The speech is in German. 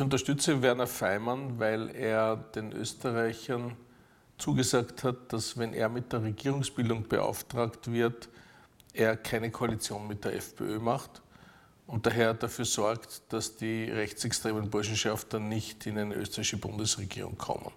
Ich unterstütze Werner Feimann, weil er den Österreichern zugesagt hat, dass wenn er mit der Regierungsbildung beauftragt wird, er keine Koalition mit der FPÖ macht und daher dafür sorgt, dass die rechtsextremen Burschenschafter nicht in eine österreichische Bundesregierung kommen.